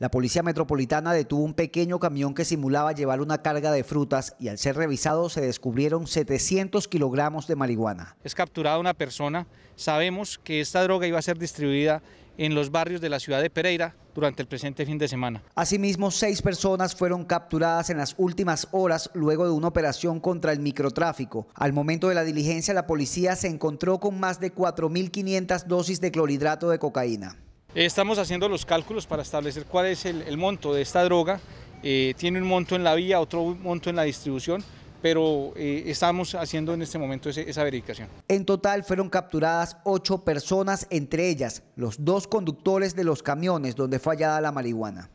La policía metropolitana detuvo un pequeño camión que simulaba llevar una carga de frutas y al ser revisado se descubrieron 700 kilogramos de marihuana. Es capturada una persona. Sabemos que esta droga iba a ser distribuida en los barrios de la ciudad de Pereira durante el presente fin de semana. Asimismo, seis personas fueron capturadas en las últimas horas luego de una operación contra el microtráfico. Al momento de la diligencia, la policía se encontró con más de 4.500 dosis de clorhidrato de cocaína. Eh, estamos haciendo los cálculos para establecer cuál es el, monto de esta droga. Eh, tiene un monto en la vía, otro monto en la distribución, pero eh, estamos haciendo en este momento esa verificación. En total fueron capturadas ocho personas, entre ellas los dos conductores de los camiones donde fue hallada la marihuana.